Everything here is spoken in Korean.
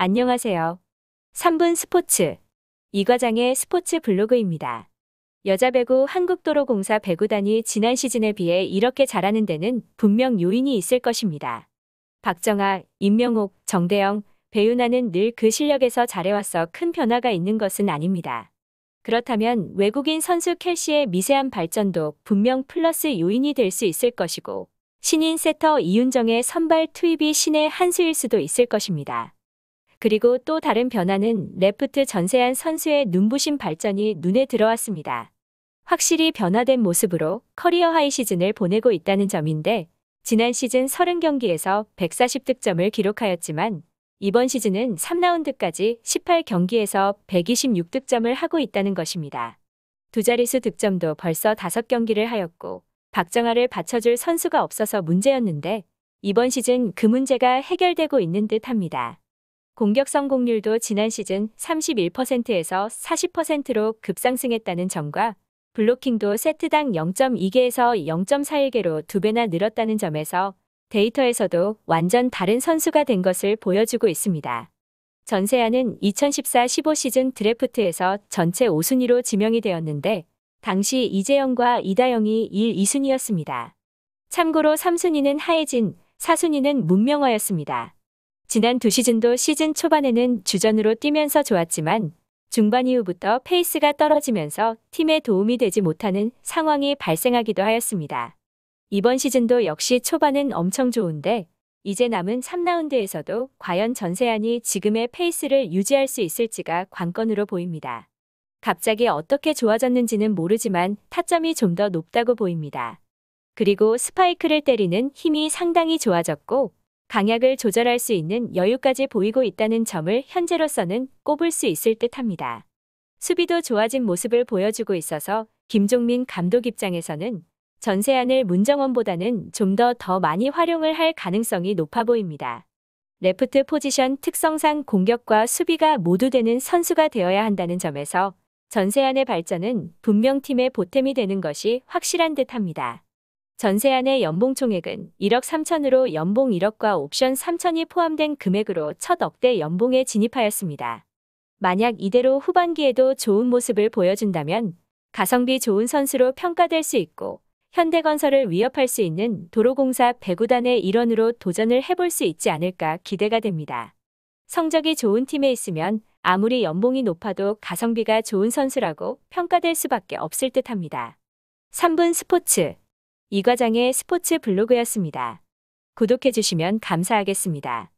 안녕하세요. 3분 스포츠 이 과장의 스포츠 블로그입니다. 여자 배구 한국도로공사 배구단이 지난 시즌에 비해 이렇게 잘하는 데는 분명 요인이 있을 것입니다. 박정아, 임명옥, 정대영, 배윤아는 늘 그 실력에서 잘해왔어큰 변화가 있는 것은 아닙니다. 그렇다면 외국인 선수 켈시의 미세한 발전도 분명 플러스 요인이 될 수 있을 것이고 신인 세터 이윤정의 선발 투입이 신의 한수일 수도 있을 것입니다. 그리고 또 다른 변화는 레프트 전세한 선수의 눈부신 발전이 눈에 들어왔습니다. 확실히 변화된 모습으로 커리어 하이 시즌을 보내고 있다는 점인데 지난 시즌 30경기에서 140득점을 기록하였지만 이번 시즌은 3라운드까지 18경기에서 126득점을 하고 있다는 것입니다. 두 자릿수 득점도 벌써 5경기를 하였고 박정아를 받쳐줄 선수가 없어서 문제였는데 이번 시즌 그 문제가 해결되고 있는 듯합니다. 공격 성공률도 지난 시즌 31%에서 40%로 급상승했다는 점과 블로킹도 세트당 0.2개에서 0.41개로 두배나 늘었다는 점에서 데이터에서도 완전 다른 선수가 된 것을 보여주고 있습니다. 전세아는 2014-15 시즌 드래프트에서 전체 5순위로 지명이 되었는데 당시 이재영과 이다영이 1, 2순위였습니다. 참고로 3순위는 하예진, 4순위는 문명화였습니다. 지난 두 시즌도 시즌 초반에는 주전으로 뛰면서 좋았지만 중반 이후부터 페이스가 떨어지면서 팀에 도움이 되지 못하는 상황이 발생하기도 하였습니다. 이번 시즌도 역시 초반은 엄청 좋은데 이제 남은 3라운드에서도 과연 전세안이 지금의 페이스를 유지할 수 있을지가 관건으로 보입니다. 갑자기 어떻게 좋아졌는지는 모르지만 타점이 좀 더 높다고 보입니다. 그리고 스파이크를 때리는 힘이 상당히 좋아졌고 강약을 조절할 수 있는 여유까지 보이고 있다는 점을 현재로서는 꼽을 수 있을 듯합니다. 수비도 좋아진 모습을 보여주고 있어서 김종민 감독 입장에서는 전세안을 문정원보다는 좀 더더 더 많이 활용을 할 가능성이 높아 보입니다. 레프트 포지션 특성상 공격과 수비가 모두 되는 선수가 되어야 한다는 점에서 전세안의 발전은 분명 팀의 보탬이 되는 것이 확실한 듯합니다. 전세안의 연봉 총액은 1억 3천으로 연봉 1억과 옵션 3천이 포함된 금액으로 첫 억대 연봉에 진입하였습니다. 만약 이대로 후반기에도 좋은 모습을 보여준다면 가성비 좋은 선수로 평가될 수 있고 현대건설을 위협할 수 있는 도로공사 배구단의 일원으로 도전을 해볼 수 있지 않을까 기대가 됩니다. 성적이 좋은 팀에 있으면 아무리 연봉이 높아도 가성비가 좋은 선수라고 평가될 수밖에 없을 듯합니다. 3분 스포츠 이 과장의 스포츠 블로그였습니다. 구독해주시면 감사하겠습니다.